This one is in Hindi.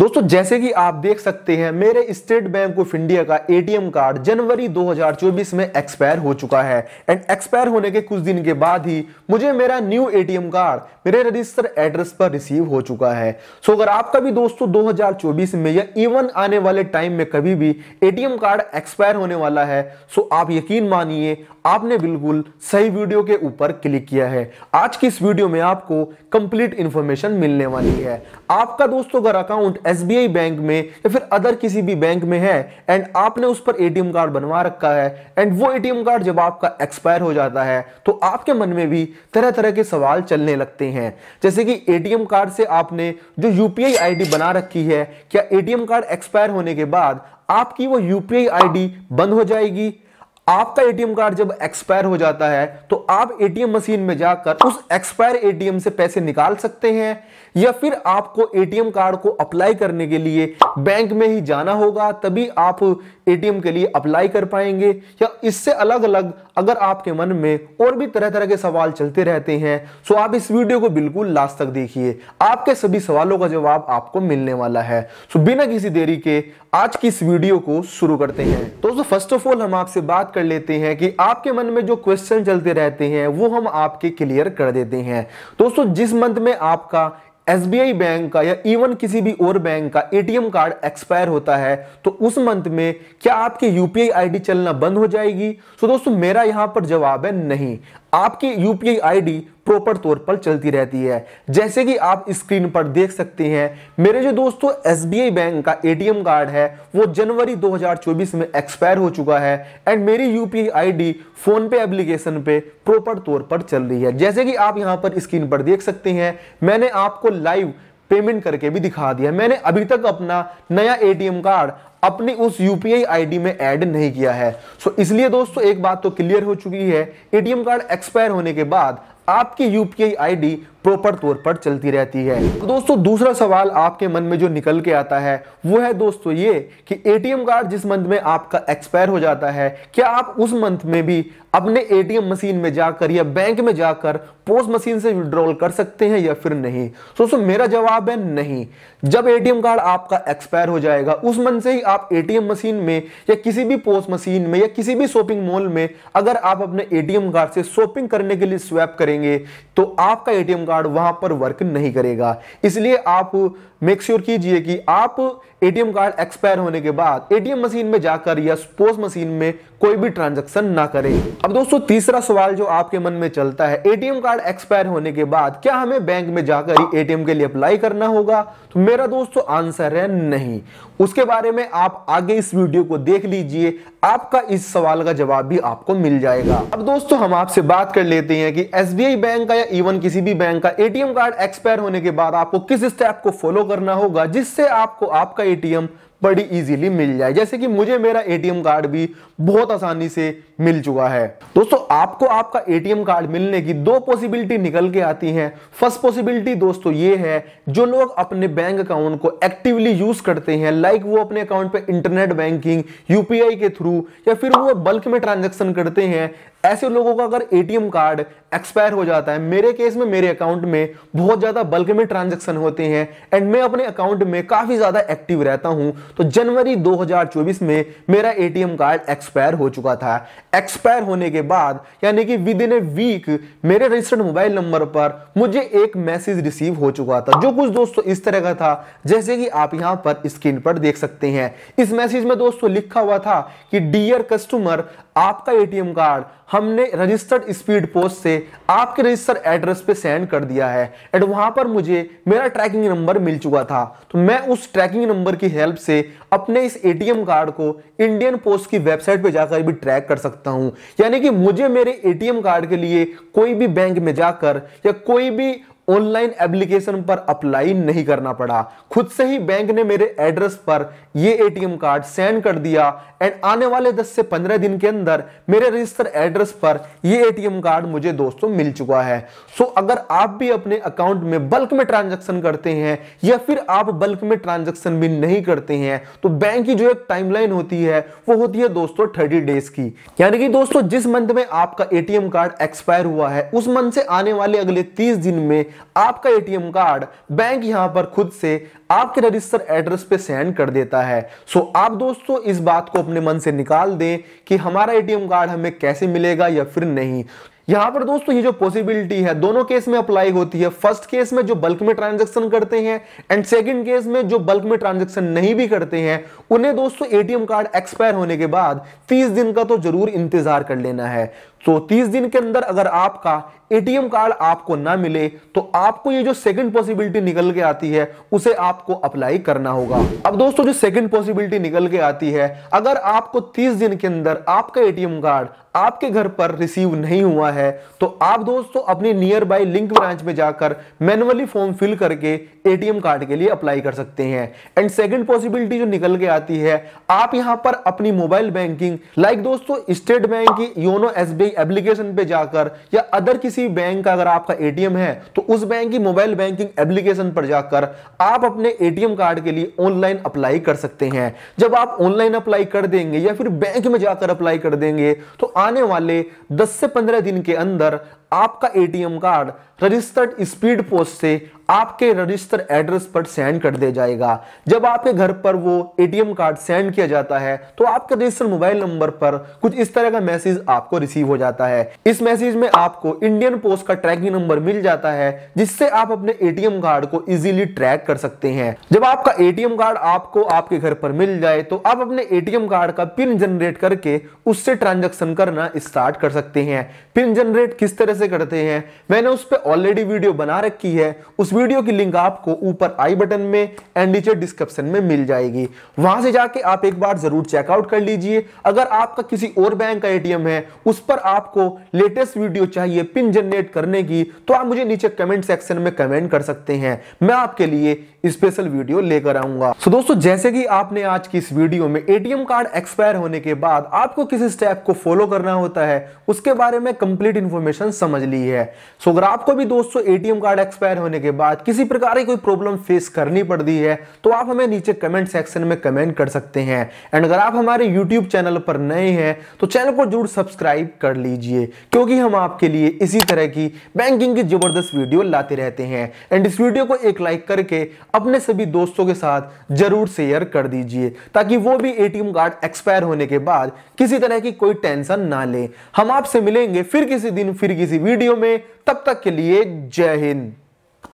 दोस्तों जैसे कि आप देख सकते हैं मेरे स्टेट बैंक ऑफ इंडिया का एटीएम कार्ड जनवरी 2024 में एक्सपायर हो चुका है एंड एक्सपायर होने के कुछ दिन के बाद ही मुझे मेरा न्यू एटीएम कार्ड मेरे रजिस्टर एड्रेस पर रिसीव हो चुका है सो अगर आपका भी दोस्तों 2024 में या इवन आने वाले टाइम में कभी भी ए कार्ड एक्सपायर होने वाला है सो आप यकीन मानिए आपने बिल्कुल सही वीडियो के ऊपर क्लिक किया है आज की इस वीडियो में आपको कंप्लीट इंफॉर्मेशन मिलने वाली है आपका दोस्तों अगर अकाउंट एस बैंक में या फिर अदर किसी भी बैंक में है एंड आपने उस पर ए कार्ड बनवा रखा है एंड वो ए कार्ड जब आपका एक्सपायर हो जाता है तो आपके मन में भी तरह तरह के सवाल चलने लगते हैं जैसे कि ए कार्ड से आपने जो यू पी बना रखी है क्या ए कार्ड एक्सपायर होने के बाद आपकी वो यू पी बंद हो जाएगी आपका एटीएम कार्ड जब एक्सपायर हो जाता है तो आप एटीएम मशीन में जाकर उस एक्सपायर एटीएम से पैसे निकाल सकते हैं या फिर आपको एटीएम कार्ड को अप्लाई करने के लिए बैंक में ही जाना होगा तभी आप एटीएम के लिए अप्लाई कर पाएंगे या इससे अलग अलग अगर आपके मन में और भी तरह तरह के सवाल चलते रहते हैं तो आप इस वीडियो को बिल्कुल लास्ट तक देखिए आपके सभी सवालों का जवाब आपको मिलने वाला है तो बिना किसी देरी के आज की इस वीडियो को शुरू करते हैं तो दोस्तों फर्स्ट ऑफ ऑल हम आपसे बात कर लेते हैं कि आपके मन में जो क्वेश्चन चलते रहते हैं वो हम आपके क्लियर कर देते हैं दोस्तों जिस मंथ में आपका एस बैंक का या इवन किसी भी और बैंक का एटीएम कार्ड एक्सपायर होता है तो उस मंथ में क्या आपकी यूपीआई आईडी चलना बंद हो जाएगी सो तो so दोस्तों मेरा यहां पर जवाब है नहीं आपकी यूपीआई आईडी प्रॉपर तौर पर चलती रहती है जैसे कि आप स्क्रीन पर देख सकते हैं मेरे जो दोस्तों एसबीआई बैंक का एटीएम कार्ड है वो जनवरी 2024 में एक्सपायर हो चुका है एंड मेरी UPI ID PhonePe application पे प्रॉपर तौर पर चल रही है जैसे कि आप यहाँ पर स्क्रीन पर देख सकते हैं मैंने आपको लाइव पेमेंट करके भी दिखा दिया मैंने अभी तक अपना नया एटीएम कार्ड अपनी उस यूपीआई आईडी में ऐड नहीं किया है सो इसलिए दोस्तों एक बात तो क्लियर हो चुकी है एटीएम कार्ड एक्सपायर होने के बाद आपकी यूपीआई आईडी प्रॉपर तौर पर चलती रहती है तो दोस्तों दूसरा सवाल आपके मन में जो निकल के आता है वो है दोस्तों ये कि एटीएम कार्ड जिस मंथ में आपका एक्सपायर हो जाता है क्या आप उस मंथ में भी अपने एटीएम मशीन में जाकर या बैंक में जाकर पोस्ट मशीन से विड्रॉल कर सकते हैं या फिर नहीं दोस्तों मेरा जवाब है नहीं जब एटीएम कार्ड आपका एक्सपायर हो जाएगा उस मंथ से ही आप एटीएम मशीन में या किसी भी पोस्ट मशीन में या किसी भी शॉपिंग मॉल में अगर आप अपने एटीएम कार्ड से शॉपिंग करने के लिए स्वैप करेंगे तो आपका एटीएम कार्ड वहां पर वर्क नहीं करेगा इसलिए आप मेक श्योर कीजिए कि आप एटीएम कार्ड एक्सपायर होने के बाद एटीएम मशीन में जाकर या स्पोर्ट्स मशीन में कोई भी ट्रांजेक्शन ना करें अब दोस्तों तीसरा सवाल जो आपके मन में चलता है एटीएम कार्ड एक्सपायर होने के बाद क्या हमें बैंक में जाकर ही एटीएम के लिए अप्लाई करना होगा तो मेरा दोस्तों आंसर है नहीं उसके बारे में आप आगे इस वीडियो को देख लीजिए आपका इस सवाल का जवाब भी आपको मिल जाएगा अब दोस्तों हम आपसे बात कर लेते हैं कि एस बैंक का या इवन किसी भी बैंक का एटीएम कार्ड एक्सपायर होने के बाद आपको किस स्टेप को फॉलो करना होगा जिससे आपको आपका एटीएम बड़ी इजीली मिल जाए जैसे कि मुझे मेरा एटीएम कार्ड भी बहुत आसानी से मिल चुका है दोस्तों आपको आपका एटीएम कार्ड मिलने की दो पॉसिबिलिटी निकल के आती हैं फर्स्ट पॉसिबिलिटी दोस्तों ये है जो लोग अपने बैंक अकाउंट को एक्टिवली यूज करते हैं लाइक वो अपने अकाउंट पे इंटरनेट बैंकिंग यूपीआई के थ्रू या फिर वो बल्क में ट्रांजेक्शन करते हैं ऐसे लोगों का अगर एटीएम कार्ड एक्सपायर हो जाता है मेरे केस में मेरे अकाउंट में बहुत ज़्यादा बल्क में ट्रांजेक्शन होते हैं एंड मैं अपने अकाउंट में काफ़ी ज़्यादा एक्टिव रहता हूं तो जनवरी 2024 में मेरा एटीएम कार्ड एक्सपायर हो चुका था एक्सपायर होने के बाद यानी कि विद इन ए वीक मेरे रजिस्टर्ड मोबाइल नंबर पर मुझे एक मैसेज रिसीव हो चुका था जो कुछ दोस्तों इस तरह का था जैसे कि आप यहां पर स्क्रीन पर देख सकते हैं इस मैसेज में दोस्तों लिखा हुआ था कि डियर कस्टमर आपका एटीएम कार्ड हमने रजिस्टर्ड स्पीड पोस्ट से आपके रजिस्टर्ड एड्रेस पे सेंड कर दिया है एंड वहां पर मुझे मेरा ट्रैकिंग नंबर मिल चुका था तो मैं उस ट्रैकिंग नंबर की हेल्प से अपने इस एटीएम कार्ड को इंडियन पोस्ट की वेबसाइट पे जाकर भी ट्रैक कर सकता हूं यानी कि मुझे मेरे ए कार्ड के लिए कोई भी बैंक में जाकर या कोई भी ऑनलाइन एप्लीकेशन पर अप्लाई नहीं करना पड़ा खुद से ही बैंक ने मेरे एड्रेस पर ये एटीएम कार्ड सेंड कर दिया एंड आने वाले 10 से 15 दिन के अंदर मेरे रजिस्टर एड्रेस पर ये एटीएम कार्ड मुझे दोस्तों मिल चुका है सो so, अगर आप भी अपने अकाउंट में बल्क में ट्रांजैक्शन करते हैं या फिर आप बल्क में ट्रांजैक्शन भी नहीं करते हैं तो बैंक की जो एक टाइमलाइन होती है वो होती है दोस्तों थर्टी डेज की यानी कि दोस्तों जिस मंथ में आपका एटीएम कार्ड एक्सपायर हुआ है उस मंथ से आने वाले अगले तीस दिन में आपका एटीएम कार्ड बैंक यहां पर खुद से आपके रजिस्टर एड्रेस पे सेंड कर देता है सो आप दोस्तों इस बात को अपने मन से निकाल दें कि हमारा एटीएम कार्ड हमें कैसे मिलेगा या फिर नहीं यहां पर दोस्तों ये जो पॉसिबिलिटी है दोनों केस में अप्लाई होती है फर्स्ट केस में जो बल्क में ट्रांजैक्शन करते हैं एंड सेकंड केस में जो बल्क में ट्रांजैक्शन नहीं भी करते हैं उन्हें दोस्तों एटीएम कार्ड एक्सपायर होने के बाद 30 दिन का तो जरूर इंतजार कर लेना है तो 30 दिन के अंदर अगर आपका एटीएम कार्ड आपको ना मिले तो आपको ये जो सेकंड पॉसिबिलिटी निकल के आती है उसे आपको अप्लाई करना होगा अब दोस्तों जो सेकंड पॉसिबिलिटी निकल के आती है अगर आपको 30 दिन के अंदर आपका एटीएम कार्ड आपके घर पर रिसीव नहीं हुआ है तो आप दोस्तों अपने नियर बाय लिंक ब्रांच में जाकर मैनुअली फॉर्म फिल करके एटीएम कार्ड के लिए अप्लाई कर सकते हैं एंड सेकंड पॉसिबिलिटी जो निकल के आती है आप यहां पर अपनी मोबाइल बैंकिंग लाइक दोस्तों स्टेट बैंक की योनो एस एप्लीकेशन पे जाकर या अदर किसी बैंक का अगर आपका एटीएम है तो उस बैंक की मोबाइल बैंकिंग एप्लीकेशन पर जाकर आप अपने एटीएम कार्ड के लिए ऑनलाइन अप्लाई कर सकते हैं जब आप ऑनलाइन अप्लाई कर देंगे या फिर बैंक में जाकर अप्लाई कर देंगे तो आने वाले 10 से 15 दिन के अंदर आपका ATM card registered speed post से आपके रजिस्टर एड्रेस पर सेंड कर दिया जाएगा जब आपके घर पर वो एटीएम कार्ड सेंड किया जाता है तो आपके रजिस्टर मोबाइल नंबर पर कुछ इस तरह का मैसेज आपको रिसीव हो जाता है इस मैसेज में आपको इंडियन पोस्ट का ट्रैकिंग नंबर मिल जाता है जिससे आप अपने एटीएम कार्ड को इजिली ट्रैक कर सकते हैं जब आपका एटीएम कार्ड आपको आपके घर पर मिल जाए तो आप अपने एटीएम कार्ड का पिन जनरेट करके उससे ट्रांजेक्शन करना स्टार्ट कर सकते हैं पिन जनरेट किस तरह से करते हैं मैंने उस पर ऑलरेडी वीडियो बना रखी है उस वीडियो की लिंक आपको ऊपर आई बटन में एंड नीचे डिस्क्रिप्शन में मिल जाएगी वहां से जाके आप एक बार जरूर चेकआउट कर लीजिए अगर आपका किसी और बैंक का एटीएम है उस पर आपको लेटेस्ट वीडियो चाहिए पिन जनरेट करने की तो आप मुझे नीचे कमेंट सेक्शन में कमेंट कर सकते हैं मैं आपके लिए स्पेशल वीडियो लेकर आऊंगा सो so दोस्तों जैसे कि आपने आज की इस वीडियो में एटीएम कार्ड एक्सपायर होने के बाद आपको किस स्टेप को फॉलो करना होता है उसके बारे में कंप्लीट इन्फॉर्मेशन समझ ली है सो so अगर आपको भी दोस्तों एटीएम कार्ड एक्सपायर होने के बाद किसी प्रकार की कोई प्रॉब्लम फेस करनी पड़ती है तो आप हमें नीचे कमेंट सेक्शन में कमेंट कर सकते हैं एंड अगर आप हमारे यूट्यूब चैनल पर नए हैं तो चैनल को जरूर सब्सक्राइब कर लीजिए क्योंकि हम आपके लिए इसी तरह की बैंकिंग की जबरदस्त वीडियो लाते रहते हैं एंड इस वीडियो को एक लाइक करके अपने सभी दोस्तों के साथ जरूर शेयर कर दीजिए ताकि वो भी एटीएम कार्ड एक्सपायर होने के बाद किसी तरह की कोई टेंशन ना ले हम आपसे मिलेंगे फिर किसी दिन फिर किसी वीडियो में तब तक के लिए जय हिंद